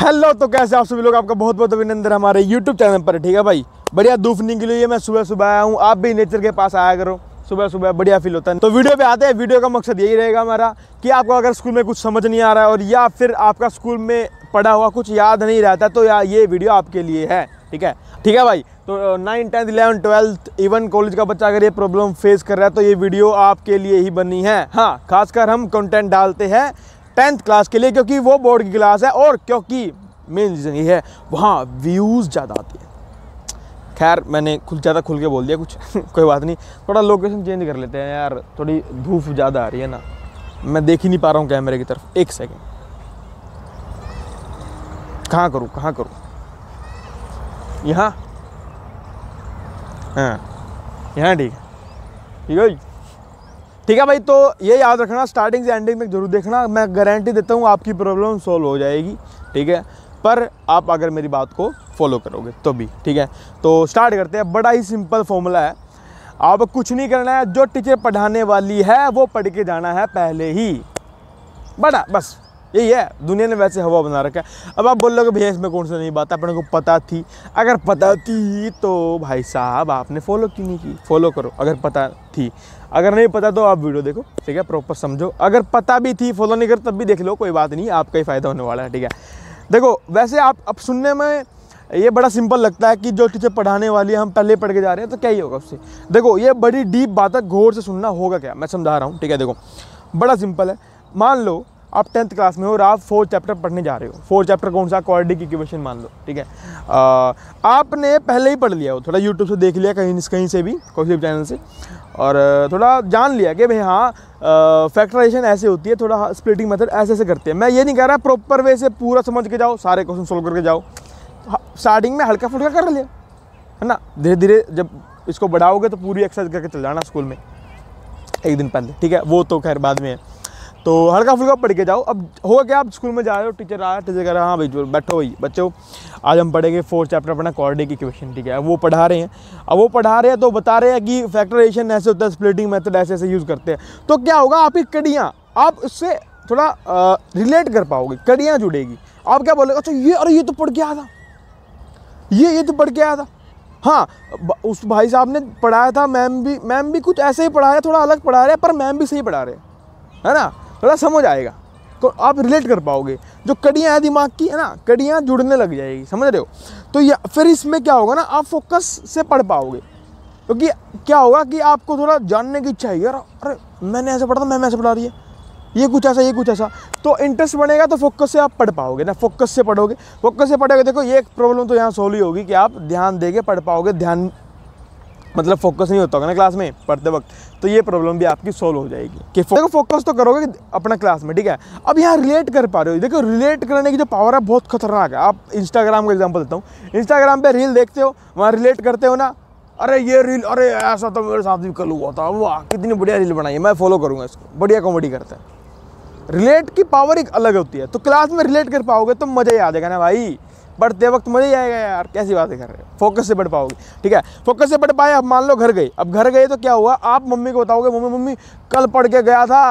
hello तो कैसे आप सभी लोग आपका बहुत बहुत अभिनंदन हमारे यूट्यूब चैनल पर ठीक है भाई बढ़िया धूपने के लिए मैं सुबह सुबह आया हूँ आप भी नेचर के पास आया करो सुबह सुबह बढ़िया फील होता है तो वीडियो पे आते हैं वीडियो का मकसद यही रहेगा हमारा कि आपको अगर स्कूल में कुछ समझ नहीं आ रहा है और या फिर आपका स्कूल में पढ़ा हुआ कुछ याद नहीं रहता तो या ये वीडियो आपके लिए है ठीक है ठीक है भाई तो nine tenth eleven twelfth even college का बच्चा अगर ये प्रॉब्लम फेस कर रहा है तो ये वीडियो आपके लिए ही बनी है हाँ खासकर हम कंटेंट डालते हैं टेंथ क्लास के लिए क्योंकि वो बोर्ड की क्लास है और क्योंकि मेन रीज़न ये है वहाँ व्यूज़ ज़्यादा आती है खैर मैंने खुद ज़्यादा खुल के बोल दिया कुछ कोई बात नहीं थोड़ा लोकेशन चेंज कर लेते हैं यार थोड़ी धूप ज़्यादा आ रही है ना मैं देख ही नहीं पा रहा हूँ कैमरे की तरफ एक सेकेंड कहाँ करूँ कहाँ करूँ यहाँ हाँ यहाँ ठीक है ठीक है ठीक है भाई तो ये याद रखना स्टार्टिंग से एंडिंग तक जरूर देखना मैं गारंटी देता हूँ आपकी प्रॉब्लम सॉल्व हो जाएगी ठीक है पर आप अगर मेरी बात को फॉलो करोगे तो भी ठीक है तो स्टार्ट करते हैं बड़ा ही सिंपल फॉर्मूला है आप कुछ नहीं करना है जो टीचर पढ़ाने वाली है वो पढ़ के जाना है पहले ही बड़ा बस यही है दुनिया ने वैसे हवा बना रखा है अब आप बोल लोगे भैया इसमें कौन सा नहीं बात अपने को पता थी अगर पता थी तो भाई साहब आपने फॉलो क्यों नहीं की फॉलो करो अगर पता थी अगर नहीं पता तो आप वीडियो देखो ठीक है प्रॉपर समझो अगर पता भी थी फॉलो नहीं कर तब भी देख लो कोई बात नहीं आपका ही फ़ायदा होने वाला है ठीक है देखो वैसे आप अब सुनने में ये बड़ा सिंपल लगता है कि जो टीचर पढ़ाने वाली है हम पहले पढ़ के जा रहे हैं तो क्या ही होगा उससे देखो ये बड़ी डीप बात है गौर से सुनना होगा क्या मैं समझा रहा हूँ ठीक है देखो बड़ा सिंपल है मान लो आप टेंथ क्लास में हो और आप फोर चैप्टर पढ़ने जा रहे हो फोर चैप्टर कौन सा क्वालिटी की क्वेश्चन मान लो ठीक है आ, आपने पहले ही पढ़ लिया हो थोड़ा यूट्यूब से देख लिया कहीं कहीं से भी कोई भी चैनल से और थोड़ा जान लिया कि भाई हाँ फैक्टराइजेशन ऐसे होती है थोड़ा स्प्लिटिंग मेथड ऐसे ऐसे करते हैं मैं ये नहीं कह रहा प्रॉपर वे से पूरा समझ के जाओ सारे क्वेश्चन सोल्व करके जाओ स्टार्टिंग हाँ, में हल्का फुल्का कर लिया है ना धीरे धीरे जब इसको बढ़ाओगे तो पूरी एक्सरसाइज करके चल जाना स्कूल में एक दिन पहले ठीक है वो तो खैर बाद में है तो हल्का फुल्का पढ़ के जाओ अब हो गया आप स्कूल में जा रहे हो टीचर आया टीचर कह रहा है हाँ भाई बैठो भाई बच्चों आज हम पढ़ेंगे फोर्थ चैप्टर अपना कॉर्डिक इक्वेशन ठीक है वो पढ़ा रहे हैं अब वो पढ़ा रहे हैं तो बता रहे हैं कि फैक्टराइजेशन ऐसे होता है स्प्लिटिंग मेथड ऐसे ऐसे यूज़ करते हैं तो क्या होगा आपकी कड़ियाँ आप उससे थोड़ा रिलेट कर पाओगे कड़ियाँ जुड़ेगी आप क्या बोलोगे अच्छा ये अरे ये तो पढ़ के आया था ये ये तो पढ़ के आया था हाँ उस भाई साहब ने पढ़ाया था मैम भी मैम भी कुछ ऐसे ही पढ़ा रहे थोड़ा अलग पढ़ा रहे पर मैम भी सही पढ़ा रहे है ना थोड़ा समझ आएगा तो आप रिलेट कर पाओगे जो कड़ियाँ हैं दिमाग की है ना कड़ियाँ जुड़ने लग जाएगी समझ रहे हो तो या फिर इसमें क्या होगा ना आप फोकस से पढ़ पाओगे क्योंकि तो क्या होगा कि आपको थोड़ा जानने की इच्छा है यार अरे मैंने ऐसा पढ़ा था मैम ऐसे पढ़ा रही है ये कुछ ऐसा ये कुछ ऐसा तो इंटरेस्ट बनेगा तो फोकस से आप पढ़ पाओगे ना फोकस से पढ़ोगे फोकस से पढ़ोगे देखो ये एक प्रॉब्लम तो यहाँ सॉल्व ही होगी कि आप ध्यान दे पढ़ पाओगे ध्यान मतलब फोकस नहीं होता होगा ना क्लास में पढ़ते वक्त तो ये प्रॉब्लम भी आपकी सोल्व हो जाएगी कि देखो फोकस तो करोगे अपना क्लास में ठीक है अब यहाँ रिलेट कर पा रहे हो देखो रिलेट करने की जो पावर है बहुत खतरनाक है आप इंस्टाग्राम का एग्जाम्पल देता हूँ इंस्टाग्राम पर रील देखते हो वहाँ रिलेट करते हो ना अरे ये रील अरे ऐसा तो मेरे साथ भी कल हुआ था वाह कितनी बढ़िया रील बनाई है मैं फॉलो करूँगा इसको बढ़िया कॉमेडी करता है रिलेट की पावर एक अलग होती है तो क्लास में रिलेट कर पाओगे तो मज़ा ही आ जाएगा ना भाई बढ़ते वक्त मजा ही आएगा यार कैसी बातें कर रहे हो फोकस से बढ़ पाओगे ठीक है फोकस से बढ़ पाए अब मान लो घर गए अब घर गए तो क्या हुआ आप मम्मी को बताओगे मम्मी मम्मी कल पढ़ के गया था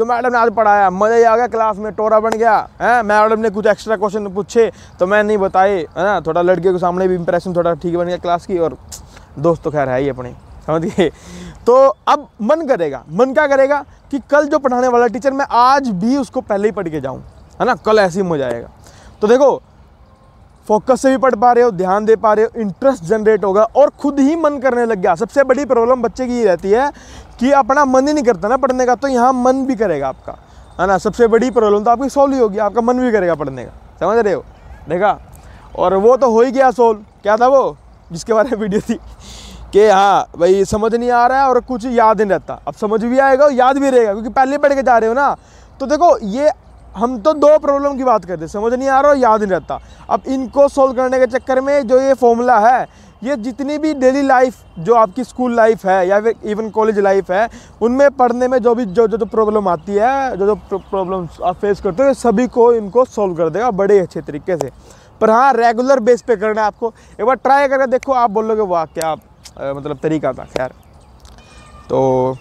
जो मैडम ने आज पढ़ाया मज़ा ही आ गया क्लास में टोरा बन गया है मैडम ने कुछ एक्स्ट्रा क्वेश्चन पूछे तो मैं नहीं बताए है ना थोड़ा लड़के के सामने भी इंप्रेशन थोड़ा ठीक बन गया क्लास की और दोस्त तो खैर है ही अपने समझ गए तो अब मन करेगा मन क्या करेगा कि कल जो पढ़ाने वाला टीचर मैं आज भी उसको पहले ही पढ़ के जाऊँ है ना कल ऐसे ही मजा आएगा तो देखो फोकस से भी पढ़ पा रहे हो ध्यान दे पा रहे हो इंटरेस्ट जनरेट होगा और खुद ही मन करने लग गया सबसे बड़ी प्रॉब्लम बच्चे की ये रहती है कि अपना मन ही नहीं करता ना पढ़ने का तो यहाँ मन भी करेगा आपका है ना सबसे बड़ी प्रॉब्लम तो आपकी सॉल्व ही होगी आपका मन भी करेगा पढ़ने का समझ रहे हो देखा और वो तो हो ही गया सोल्व क्या था वो जिसके बारे में वीडियो थी कि हाँ भाई समझ नहीं आ रहा है और कुछ याद नहीं रहता अब समझ भी आएगा और याद भी रहेगा क्योंकि पहले पढ़ के जा रहे हो ना तो देखो ये हम तो दो प्रॉब्लम की बात करते समझ नहीं आ रहा याद नहीं रहता अब इनको सोल्व करने के चक्कर में जो ये फॉर्मूला है ये जितनी भी डेली लाइफ जो आपकी स्कूल लाइफ है या फिर इवन कॉलेज लाइफ है उनमें पढ़ने में जो भी जो जो, जो प्रॉब्लम आती है जो जो प्रॉब्लम आप फेस करते हो सभी को इनको सॉल्व कर देगा बड़े अच्छे तरीके से पर हाँ रेगुलर बेस पे करना है आपको एक बार ट्राई करके देखो आप बोलोगे वाह क्या आ, मतलब तरीका था खैर तो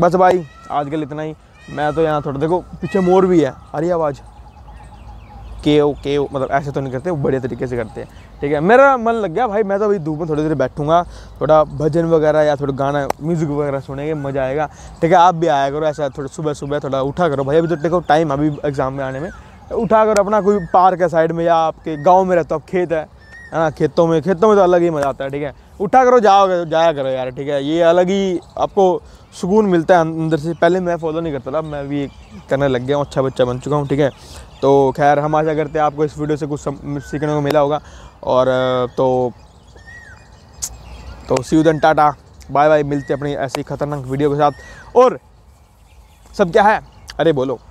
बस भाई आज के लिए इतना ही मैं तो यहाँ थोड़ा देखो पीछे मोर भी है अरे आवाज़ के ओ के ओ मतलब ऐसे तो नहीं करते वो बढ़िया तरीके से करते हैं ठीक है मेरा मन लग गया भाई मैं तो अभी धूप में थोड़ी देर बैठूंगा थोड़ा भजन वगैरह या थोड़ा गाना म्यूज़िक वगैरह सुनेंगे मज़ा आएगा ठीक है आप भी आया करो ऐसा थोड़ा सुबह सुबह थोड़ा उठा करो भाई अभी तो देखो टाइम अभी एग्ज़ाम में आने में उठा करो अपना कोई पार्क है साइड में या आपके गाँव में रहते हो आप खेत है है ना खेतों में खेतों में तो अलग ही मज़ा आता है ठीक है उठा करो जाओगे तो जाया करो यार ठीक है ये अलग ही आपको सुकून मिलता है अं-, अंदर से पहले मैं फॉलो नहीं करता था मैं भी करने लग गया हूँ अच्छा बच्चा बन चुका हूँ ठीक है तो खैर हम आशा करते हैं आपको इस वीडियो से कुछ सीखने को मिला होगा और तो तो सी टाटा बाय बाय मिलते अपनी ऐसी खतरनाक वीडियो के साथ और सब क्या है अरे बोलो